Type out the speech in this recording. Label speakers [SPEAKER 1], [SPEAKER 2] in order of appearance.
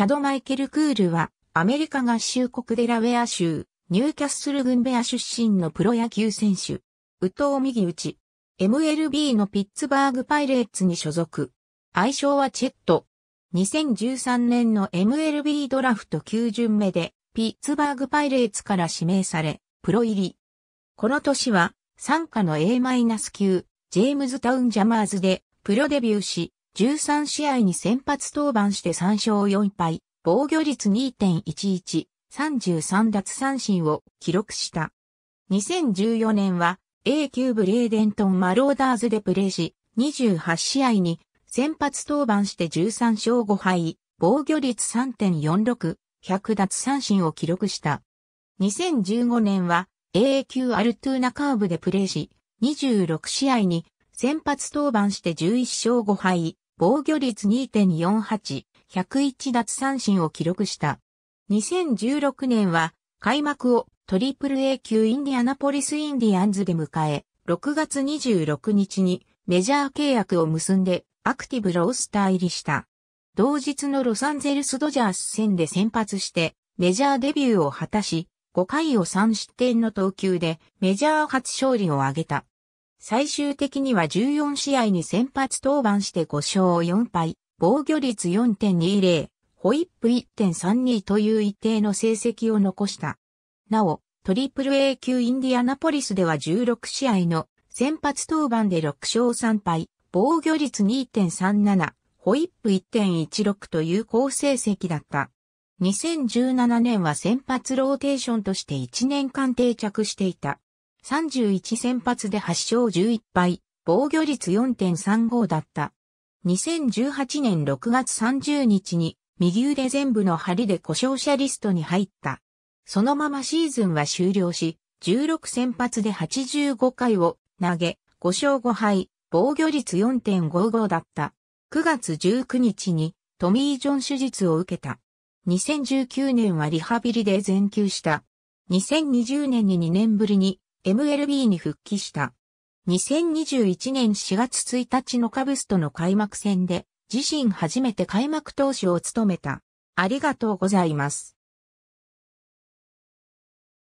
[SPEAKER 1] チャド・マイケル・クールは、アメリカ合衆国デラウェア州、ニューキャッスル軍ベア出身のプロ野球選手。右投右打ち。MLB のピッツバーグパイレーツに所属。愛称はチェット。2013年の MLB ドラフト9巡目で、ピッツバーグパイレーツから指名され、プロ入り。この年は、参加の A- 級、ジェームズタウンジャマーズで、プロデビューし、13試合に先発登板して3勝4敗、防御率2.11、33奪三振を記録した。2014年は A 級ブレーデントンマローダーズでプレーし、28試合に先発登板して13勝5敗、防御率3.46、100奪三振を記録した。2015年は A 級アルトゥーナカーブでプレーし、26試合に先発登板して11勝5敗、防御率2.48、101奪三振を記録した。2016年は開幕をトリプル A 級インディアナポリスインディアンズで迎え、6月26日にメジャー契約を結んでアクティブロースター入りした。同日のロサンゼルスドジャース戦で先発してメジャーデビューを果たし、5回を3失点の投球でメジャー初勝利を挙げた。最終的には14試合に先発登板して5勝4敗、防御率4.20、ホイップ1.32という一定の成績を残した。なお、トリプル A 級インディアナポリスでは16試合の先発登板で6勝3敗、防御率2.37、ホイップ1.16という好成績だった。2017年は先発ローテーションとして1年間定着していた。31先発で8勝11敗、防御率4.35だった。2018年6月30日に右腕全部の針で故障者リストに入った。そのままシーズンは終了し、16先発で85回を投げ、5勝5敗、防御率4.55だった。9月19日にトミー・ジョン手術を受けた。2019年はリハビリで全休した。2020年に2年ぶりに MLB に復帰した。2021年4月1日のカブスとの開幕戦で自身初めて開幕投手を務めた。ありがとうございます。